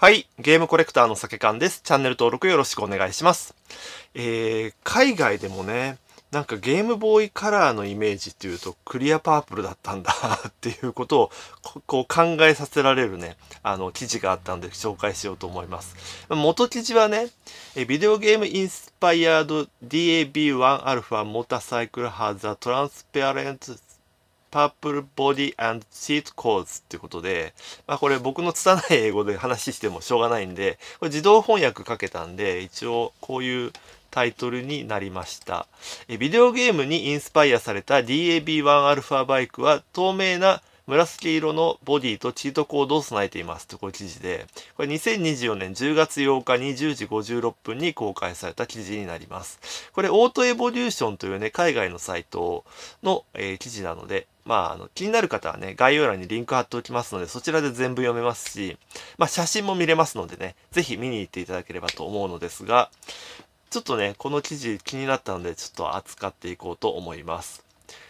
はい。ゲームコレクターの酒缶です。チャンネル登録よろしくお願いします。えー、海外でもね、なんかゲームボーイカラーのイメージっていうとクリアパープルだったんだっていうことをこう考えさせられるね、あの記事があったんで紹介しようと思います。元記事はね、ビデオゲームインスパイアード DAB1 アルファモーターサイクルハザートランスペアレントパープルボディアンド a ートコーズってことで、まあこれ僕の拙い英語で話してもしょうがないんで、これ自動翻訳かけたんで、一応こういうタイトルになりました。えビデオゲームにインスパイアされた DAB1α バイクは透明な紫色のボディとチートコードを備えていますとこう記事で、これ2024年10月8日2 0時56分に公開された記事になります。これオートエボリューションというね、海外のサイトの、えー、記事なので、まあ、あの、気になる方はね、概要欄にリンク貼っておきますので、そちらで全部読めますし、まあ、写真も見れますのでね、ぜひ見に行っていただければと思うのですが、ちょっとね、この記事気になったので、ちょっと扱っていこうと思います。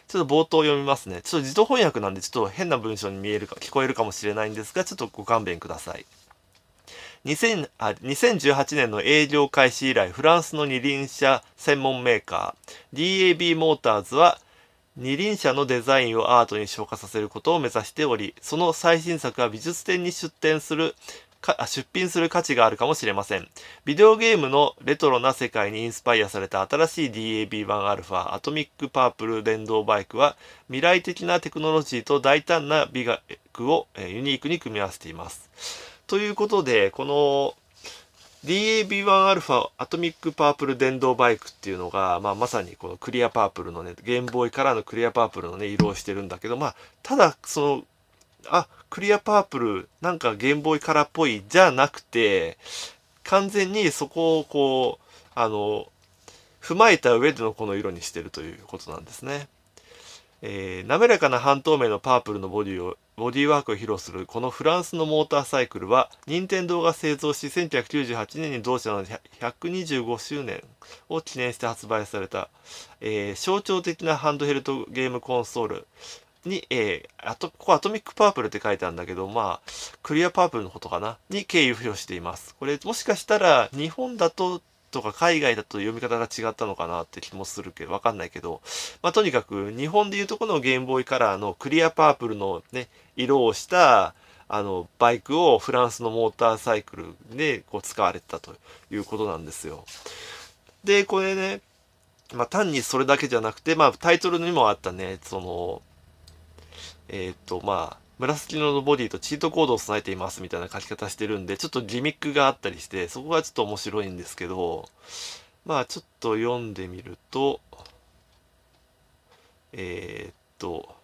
ちょっと冒頭読みますね。ちょっと自動翻訳なんで、ちょっと変な文章に見えるか、聞こえるかもしれないんですが、ちょっとご勘弁ください。2000あ2018年の営業開始以来、フランスの二輪車専門メーカー DAB モーターズは二輪車のデザインをアートに昇華させることを目指しており、その最新作は美術展に出展するか出品する価値があるかもしれません。ビデオゲームのレトロな世界にインスパイアされた新しい DAB1α アトミックパープル電動バイクは未来的なテクノロジーと大胆な美学をユニークに組み合わせています。ということで、この DAB1α アトミックパープル電動バイクっていうのが、まあ、まさにこのクリアパープルのねゲームボーイカラーのクリアパープルのね色をしてるんだけどまあただそのあクリアパープルなんかゲームボーイカラーっぽいじゃなくて完全にそこをこうあの踏まえた上でのこの色にしてるということなんですね。えー、滑らかな半透明のパープルのボディをボディワークを披露するこのフランスのモーターサイクルは任天堂が製造し1998年に同社の125周年を記念して発売された、えー、象徴的なハンドヘルドゲームコンソールに、えー、あと、ここアトミックパープルって書いてあるんだけど、まあ、クリアパープルのことかな、に敬意を付与しています。これ、もしかしたら、日本だととか海外だと読み方が違ったのかなって気もするけど、わかんないけど、まあ、とにかく日本でいうとこのゲームボーイカラーのクリアパープルのね、色をした、あの、バイクをフランスのモーターサイクルでこう使われてたということなんですよ。で、これね、まあ、単にそれだけじゃなくて、まあ、タイトルにもあったね、その、えっ、ー、と、まあ、紫色のボディとチートコードを備えていますみたいな書き方してるんで、ちょっとギミックがあったりして、そこがちょっと面白いんですけど、まあちょっと読んでみると、えー、っと、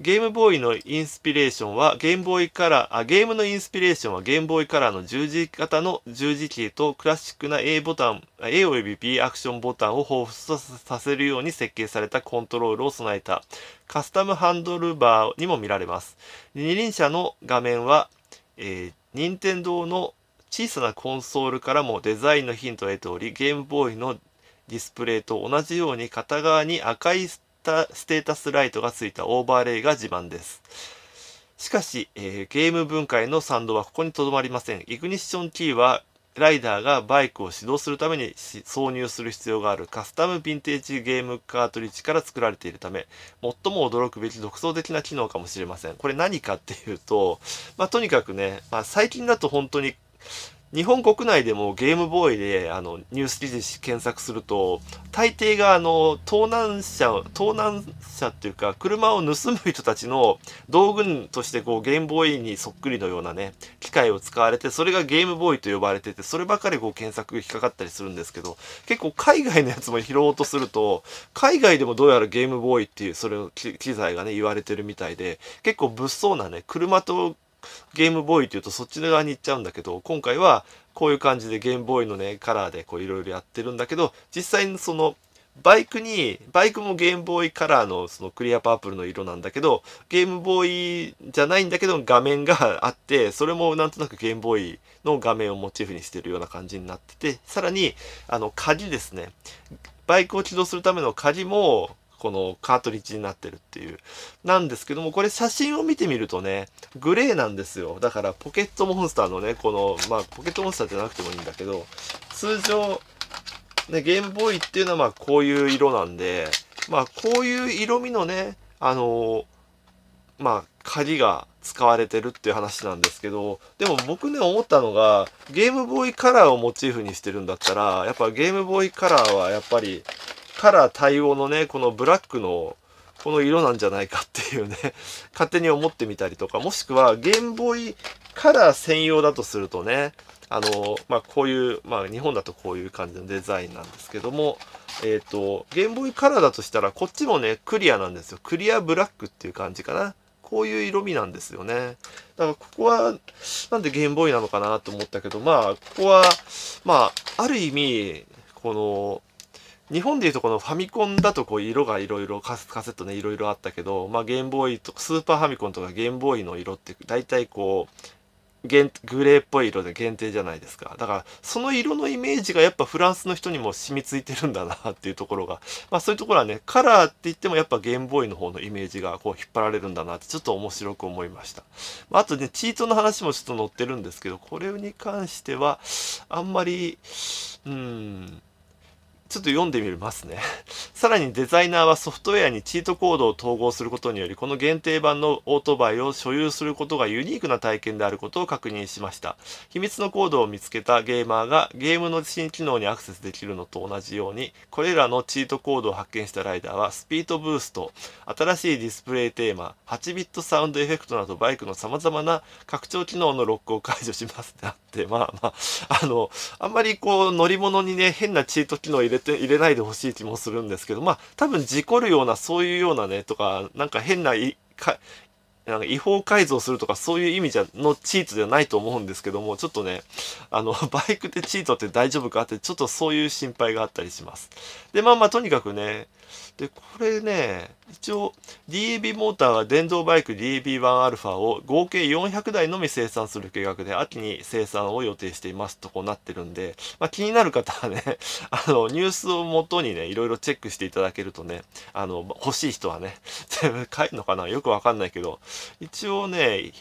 ゲームボーイのインスピレーションは、ゲームボーイカラー、あ、ゲームのインスピレーションは、ゲームボーイカラーの十字型の十字キーとクラシックな A ボタン、A 及び B アクションボタンを彷彿させるように設計されたコントロールを備えたカスタムハンドルバーにも見られます。二輪車の画面は、えー、任天堂の小さなコンソールからもデザインのヒントを得ており、ゲームボーイのディスプレイと同じように片側に赤いたステータスライトがついたオーバーレイが自慢です。しかし、えー、ゲーム分解の賛同はここにとどまりません。イグニッションキーはライダーがバイクを始動するために挿入する必要があるカスタムヴィンテージゲームカートリッジから作られているため最も驚くべき独創的な機能かもしれませんこれ何かっていうと、まあ、とにかくね、まあ、最近だと本当に日本国内でもゲームボーイであのニュース記事検索すると大抵があの盗難者、盗難者っていうか車を盗む人たちの道具としてこうゲームボーイにそっくりのようなね機械を使われてそれがゲームボーイと呼ばれててそればかりこう検索が引っかかったりするんですけど結構海外のやつも拾おうとすると海外でもどうやらゲームボーイっていうそれの機材がね言われてるみたいで結構物騒なね車とゲームボーイっていうとそっち側に行っちゃうんだけど今回はこういう感じでゲームボーイのねカラーでこういろいろやってるんだけど実際にそのバイクにバイクもゲームボーイカラーのそのクリアパープルの色なんだけどゲームボーイじゃないんだけど画面があってそれもなんとなくゲームボーイの画面をモチーフにしてるような感じになっててさらにあの鍵ですねバイクを起動するための鍵もこのカートリッジになってるっていう。なんですけども、これ写真を見てみるとね、グレーなんですよ。だからポケットモンスターのね、この、まあポケットモンスターじゃなくてもいいんだけど、通常、ね、ゲームボーイっていうのはまあこういう色なんで、まあこういう色味のね、あのー、まあ鍵が使われてるっていう話なんですけど、でも僕ね思ったのが、ゲームボーイカラーをモチーフにしてるんだったら、やっぱゲームボーイカラーはやっぱりカラー対応のねこのブラックのこの色なんじゃないかっていうね 勝手に思ってみたりとかもしくはゲームボーイカラー専用だとするとねあのまあ、こういう、まあ、日本だとこういう感じのデザインなんですけども、えっ、ー、とゲームボーイカラーだとしたらこっちもねクリアなんですよクリアブラックっていう感じかなこういう色味なんですよねだからここはなんでゲームボーイなのかなと思ったけどまあここはまあある意味この日本でいうとこのファミコンだとこう色がいろいろカセットねいろいろあったけど、まあ、ゲームボーイとかスーパーファミコンとかゲームボーイの色って大体こうグレーっぽい色で限定じゃないですかだからその色のイメージがやっぱフランスの人にも染みついてるんだなっていうところが、まあ、そういうところはねカラーって言ってもやっぱゲームボーイの方のイメージがこう引っ張られるんだなってちょっと面白く思いました、まあ、あとねチートの話もちょっと載ってるんですけどこれに関してはあんまりうんちょっと読んでみますね。さらにデザイナーはソフトウェアにチートコードを統合することにより、この限定版のオートバイを所有することがユニークな体験であることを確認しました。秘密のコードを見つけたゲーマーがゲームの新機能にアクセスできるのと同じように、これらのチートコードを発見したライダーは、スピードブースト、新しいディスプレイテーマ、8ビットサウンドエフェクトなどバイクの様々な拡張機能のロックを解除しますってあって、まあまあ、あの、あんまりこう乗り物にね、変なチート機能入れれて入れないでほしい気もするんですけどまあ多分事故るようなそういうようなねとかなんか変なかなんか違法改造するとかそういう意味じゃのチートじゃないと思うんですけどもちょっとねあの バイクでチートって大丈夫かってちょっとそういう心配があったりしますでまあまあとにかくねで、これね、一応 DAB モーターは電動バイク DAB1α を合計400台のみ生産する計画で、秋に生産を予定していますとこうなってるんで、まあ、気になる方はね、あの、ニュースをもとにね、いろいろチェックしていただけるとね、あの、欲しい人はね、全部書いるのかなよくわかんないけど、一応ね、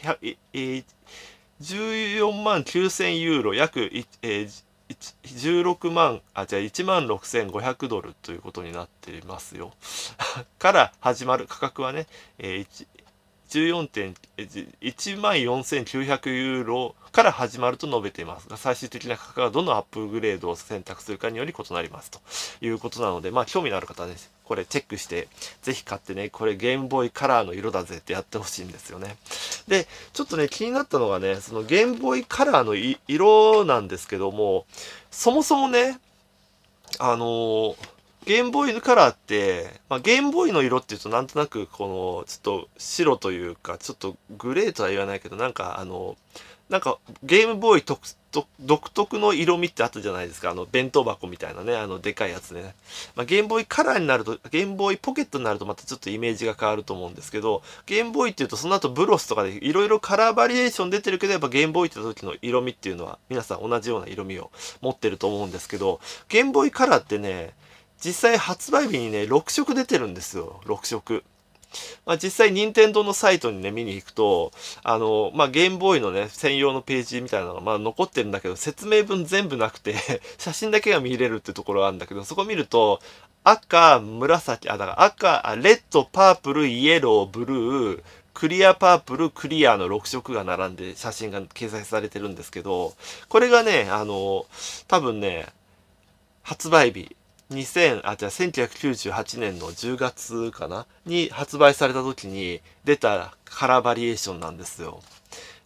14万9000ユーロ、約、えー16万あじゃあ1万6500ドルということになっていますよ から始まる価格はね、えー、14.1万4900ユーロから始まると述べていますが、最終的な価格はどのアップグレードを選択するかにより異なりますということなので、まあ興味のある方はね、これチェックして、ぜひ買ってね、これゲームボーイカラーの色だぜってやってほしいんですよね。で、ちょっとね、気になったのがね、そのゲームボーイカラーの色なんですけども、そもそもね、あのーゲームボーイのカラーって、まあ、ゲームボーイの色って言うとなんとなくこのちょっと白というかちょっとグレーとは言わないけどなんかあのなんかゲームボーイ独特の色味ってあったじゃないですかあの弁当箱みたいなねあのでかいやつね、まあ、ゲームボーイカラーになるとゲームボーイポケットになるとまたちょっとイメージが変わると思うんですけどゲームボーイっていうとその後ブロスとかでいろいろカラーバリエーション出てるけどやっぱゲームボーイって時の色味っていうのは皆さん同じような色味を持ってると思うんですけどゲームボーイカラーってね実際発売日にね、6色出てるんですよ。6色。まあ、実際、任天堂のサイトにね、見に行くと、あの、まあ、ゲームボーイのね、専用のページみたいなのが、まあ、残ってるんだけど、説明文全部なくて 写真だけが見れるってところがあるんだけど、そこ見ると、赤、紫、あ、だから赤、あレッド、パープル、イエロー、ブルー、クリアパープル、クリアの6色が並んで写真が掲載されてるんですけど、これがね、あの、多分ね、発売日、2000あじゃあ1998年の10月かなに発売された時に出たカラーバリエーションなんですよ。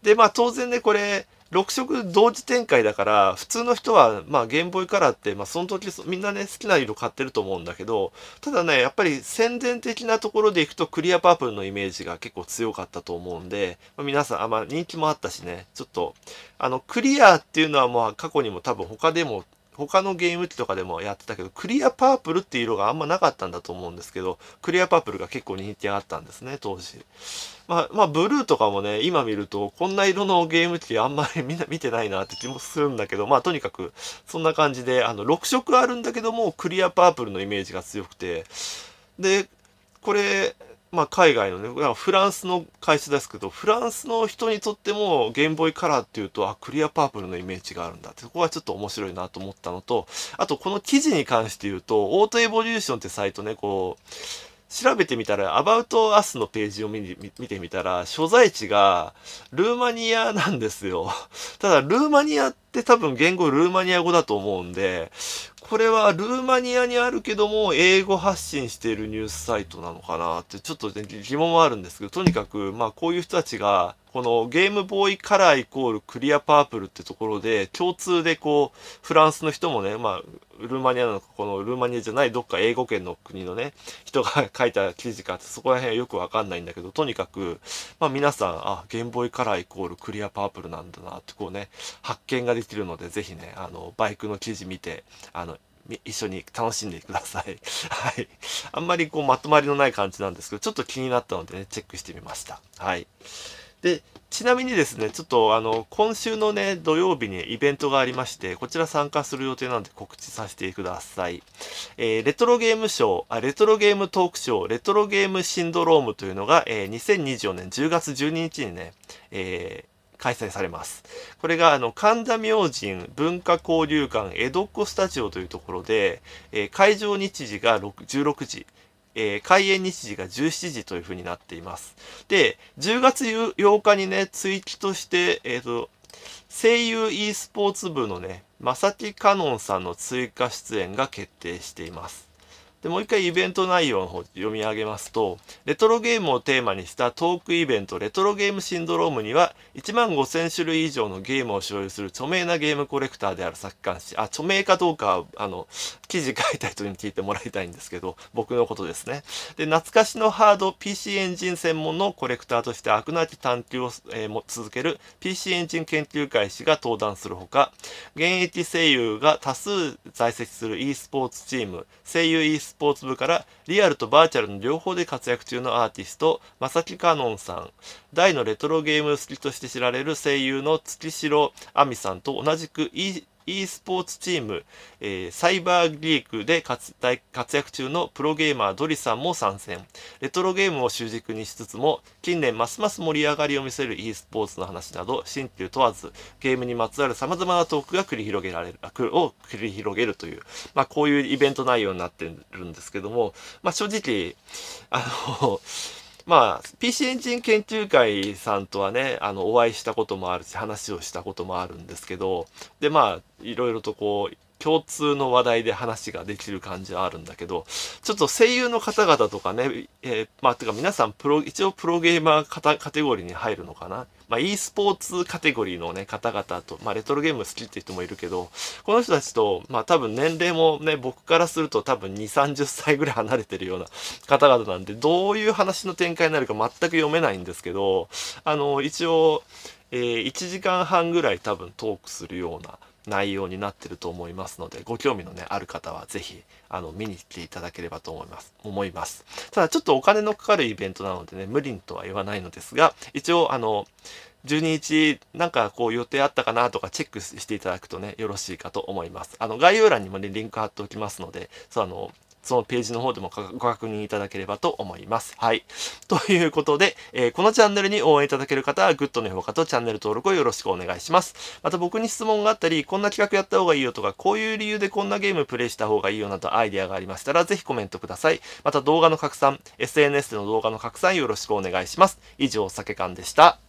でまあ当然ねこれ6色同時展開だから普通の人はまあゲームボーイカラーって、まあ、その時みんなね好きな色買ってると思うんだけどただねやっぱり宣伝的なところでいくとクリアパープルのイメージが結構強かったと思うんで、まあ、皆さんあまあ人気もあったしねちょっとあのクリアっていうのはもう過去にも多分他でも他のゲーム機とかでもやってたけど、クリアパープルっていう色があんまなかったんだと思うんですけど、クリアパープルが結構人気あったんですね、当時。まあ、まあ、ブルーとかもね、今見ると、こんな色のゲーム機あんまり みんな見てないなって気もするんだけど、まあ、とにかく、そんな感じで、あの、6色あるんだけども、クリアパープルのイメージが強くて、で、これ、まあ、海外のねフランスの会社ですけどフランスの人にとってもゲームボーイカラーっていうとあクリアパープルのイメージがあるんだってそこはちょっと面白いなと思ったのとあとこの記事に関して言うとオートエボリューションってサイトねこう調べてみたら、アバウトアスのページを見てみたら、所在地がルーマニアなんですよ。ただ、ルーマニアって多分言語ルーマニア語だと思うんで、これはルーマニアにあるけども、英語発信しているニュースサイトなのかなって、ちょっと、ね、疑問はあるんですけど、とにかく、まあ、こういう人たちが、このゲームボーイカラーイコールクリアパープルってところで、共通でこう、フランスの人もね、まあ、ルーマニアなのか、このルーマニアじゃないどっか英語圏の国のね、人が書いた記事かって、そこら辺はよくわかんないんだけど、とにかく、まあ皆さん、あ、ゲームボーイカラーイコールクリアパープルなんだなって、こうね、発見ができるので、ぜひね、あの、バイクの記事見て、あの、一緒に楽しんでください。はい。あんまりこうまとまりのない感じなんですけど、ちょっと気になったのでね、チェックしてみました。はい。で、ちなみにですね、ちょっとあの、今週のね、土曜日にイベントがありまして、こちら参加する予定なんで告知させてください。えー、レトロゲームショーあ、レトロゲームトークショー、レトロゲームシンドロームというのが、えー、2024年10月12日にね、えー開催されます。これが、あの、神田明神文化交流館江戸っ子スタジオというところで、えー、会場日時が16時、えー、開園日時が17時というふうになっています。で、10月8日にね、追記として、えっ、ー、と、声優 e スポーツ部のね、正木香音さんの追加出演が決定しています。でもう一回イベント内容の方読み上げますと、レトロゲームをテーマにしたトークイベント、レトロゲームシンドロームには、1万5000種類以上のゲームを所有する著名なゲームコレクターである作家氏、あ、著名かどうか、あの、記事書いた人に聞いてもらいたいんですけど、僕のことですね。で、懐かしのハード PC エンジン専門のコレクターとして飽くなき探求を、えー、続ける PC エンジン研究会氏が登壇するほか、現役声優が多数在籍する e スポーツチーム、声優 e ススポーツ部からリアルとバーチャルの両方で活躍中のアーティスト正木香音さん大のレトロゲーム好きとして知られる声優の月城亜美さんと同じく E e スポーツチーム、えー、サイバーリークで活躍中のプロゲーマードリさんも参戦。レトロゲームを主軸にしつつも、近年ますます盛り上がりを見せる e スポーツの話など、新旧問わず、ゲームにまつわる様々なトークが繰り広げられる、を繰り広げるという、まあこういうイベント内容になってるんですけども、まあ正直、あのまあ PC エンジン研究会さんとはねあのお会いしたこともあるし話をしたこともあるんですけどでまあいろいろとこう共通の話題で話ができる感じはあるんだけど、ちょっと声優の方々とかね、えー、まあ、てか皆さんプロ、一応プロゲーマーカテゴリーに入るのかなまあ、e スポーツカテゴリーのね、方々と、まあ、レトロゲーム好きって人もいるけど、この人たちと、まあ、多分年齢もね、僕からすると多分2、30歳ぐらい離れてるような方々なんで、どういう話の展開になるか全く読めないんですけど、あの、一応、えー、1時間半ぐらい多分トークするような内容になってると思いますのでご興味のねある方は是非あの見に来ていただければと思います思いますただちょっとお金のかかるイベントなのでね無理とは言わないのですが一応あの12日なんかこう予定あったかなとかチェックしていただくとねよろしいかと思いますあの概要欄にもねリンク貼っておきますのでそうあのそのページの方でもご確認いただければと思います。はい。ということで、えー、このチャンネルに応援いただける方は、グッドの評価とチャンネル登録をよろしくお願いします。また僕に質問があったり、こんな企画やった方がいいよとか、こういう理由でこんなゲームプレイした方がいいよなどアイデアがありましたら、ぜひコメントください。また動画の拡散、SNS での動画の拡散よろしくお願いします。以上、酒缶でした。